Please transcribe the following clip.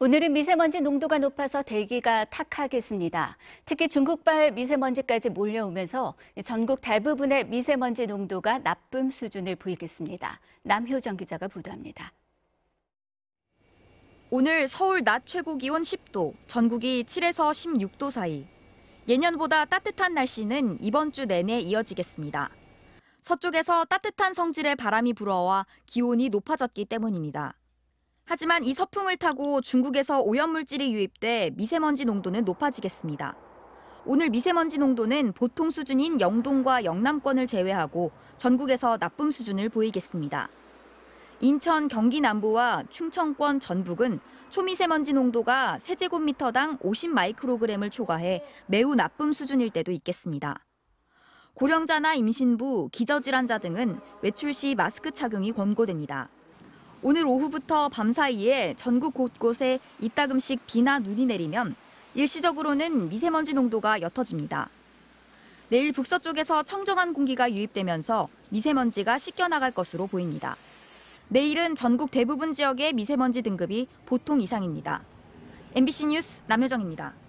오늘은 미세먼지 농도가 높아서 대기가 탁하겠습니다. 특히 중국발 미세먼지까지 몰려오면서 전국 대부분의 미세먼지 농도가 나쁨 수준을 보이겠습니다. 남효정 기자가 보도합니다. 오늘 서울 낮 최고 기온 10도, 전국이 7에서 16도 사이. 예년보다 따뜻한 날씨는 이번 주 내내 이어지겠습니다. 서쪽에서 따뜻한 성질의 바람이 불어와 기온이 높아졌기 때문입니다. 하지만 이 서풍을 타고 중국에서 오염물질이 유입돼 미세먼지 농도는 높아지겠습니다. 오늘 미세먼지 농도는 보통 수준인 영동과 영남권을 제외하고 전국에서 나쁨 수준을 보이겠습니다. 인천, 경기 남부와 충청권, 전북은 초미세먼지 농도가 세제곱미터당 50 마이크로그램을 초과해 매우 나쁨 수준일 때도 있겠습니다. 고령자나 임신부, 기저질환자 등은 외출 시 마스크 착용이 권고됩니다. 오늘 오후부터 밤 사이에 전국 곳곳에 이따금씩 비나 눈이 내리면 일시적으로는 미세먼지 농도가 옅어집니다. 내일 북서쪽에서 청정한 공기가 유입되면서 미세먼지가 씻겨 나갈 것으로 보입니다. 내일은 전국 대부분 지역의 미세먼지 등급이 보통 이상입니다. MBC 뉴스 남효정입니다.